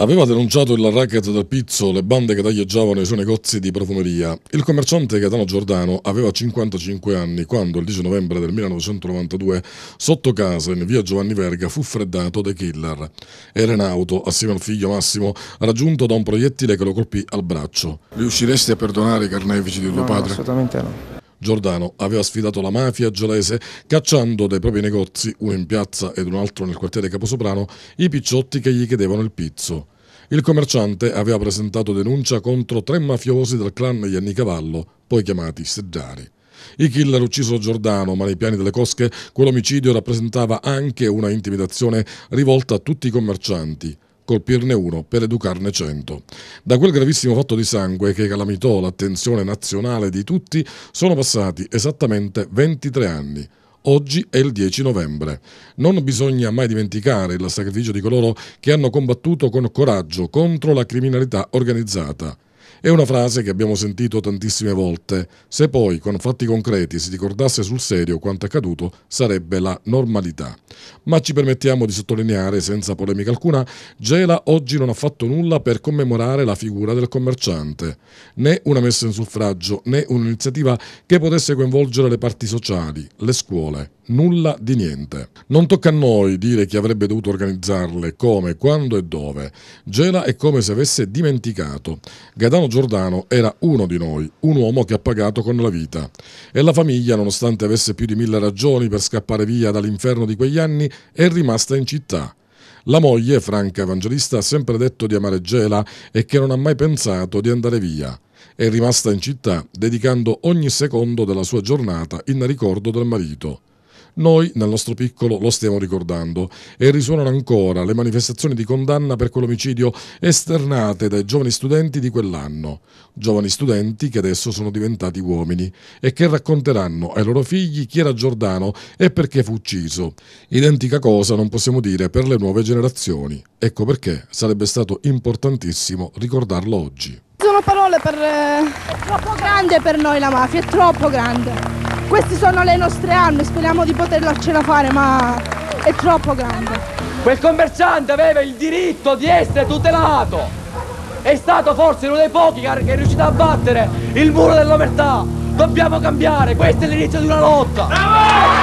Aveva denunciato il racket del pizzo, le bande che taglieggiavano i suoi negozi di profumeria. Il commerciante Gaetano Giordano aveva 55 anni quando, il 10 novembre del 1992, sotto casa in via Giovanni Verga fu freddato dai killer. Era in auto, assieme al figlio Massimo, raggiunto da un proiettile che lo colpì al braccio. Riusciresti a perdonare i carnefici di tuo no, padre? Assolutamente no. Giordano aveva sfidato la mafia gelese cacciando dai propri negozi, uno in piazza ed un altro nel quartiere Caposoprano, i picciotti che gli chiedevano il pizzo. Il commerciante aveva presentato denuncia contro tre mafiosi del clan Iannicavallo, poi chiamati Seggiari. I killer uccisero Giordano, ma nei piani delle cosche quell'omicidio rappresentava anche una intimidazione rivolta a tutti i commercianti colpirne uno per educarne cento. Da quel gravissimo fatto di sangue che calamitò l'attenzione nazionale di tutti sono passati esattamente 23 anni, Oggi è il 10 novembre. Non bisogna mai dimenticare il sacrificio di coloro che hanno combattuto con coraggio contro la criminalità organizzata. È una frase che abbiamo sentito tantissime volte. Se poi con fatti concreti si ricordasse sul serio quanto accaduto, sarebbe la normalità. Ma ci permettiamo di sottolineare, senza polemica alcuna, Gela oggi non ha fatto nulla per commemorare la figura del commerciante. Né una messa in suffragio, né un'iniziativa che potesse coinvolgere le parti sociali, le scuole nulla di niente. Non tocca a noi dire chi avrebbe dovuto organizzarle, come, quando e dove. Gela è come se avesse dimenticato. Gaetano Giordano era uno di noi, un uomo che ha pagato con la vita. E la famiglia, nonostante avesse più di mille ragioni per scappare via dall'inferno di quegli anni, è rimasta in città. La moglie, Franca Evangelista, ha sempre detto di amare Gela e che non ha mai pensato di andare via. È rimasta in città, dedicando ogni secondo della sua giornata in ricordo del marito. Noi, nel nostro piccolo, lo stiamo ricordando e risuonano ancora le manifestazioni di condanna per quell'omicidio esternate dai giovani studenti di quell'anno, giovani studenti che adesso sono diventati uomini e che racconteranno ai loro figli chi era Giordano e perché fu ucciso. Identica cosa non possiamo dire per le nuove generazioni. Ecco perché sarebbe stato importantissimo ricordarlo oggi. Sono parole per... È eh, troppo grande per noi la mafia, è troppo grande. Queste sono le nostre armi, speriamo di potercela fare, ma è troppo grande. Quel commerciante aveva il diritto di essere tutelato. È stato forse uno dei pochi che è riuscito a battere il muro dell'omertà. Dobbiamo cambiare, questo è l'inizio di una lotta. Bravo!